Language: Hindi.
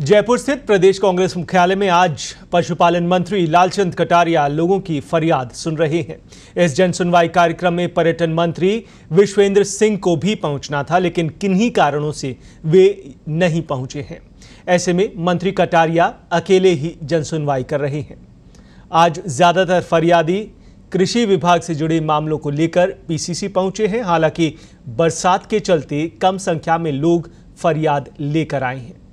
जयपुर स्थित प्रदेश कांग्रेस मुख्यालय में आज पशुपालन मंत्री लालचंद कटारिया लोगों की फरियाद सुन रहे हैं इस जन सुनवाई कार्यक्रम में पर्यटन मंत्री विश्वेंद्र सिंह को भी पहुंचना था लेकिन किन्हीं कारणों से वे नहीं पहुंचे हैं ऐसे में मंत्री कटारिया अकेले ही जन सुनवाई कर रहे हैं आज ज़्यादातर फरियादी कृषि विभाग से जुड़े मामलों को लेकर पीसीसी पहुंचे हैं हालांकि बरसात के चलते कम संख्या में लोग फरियाद लेकर आए हैं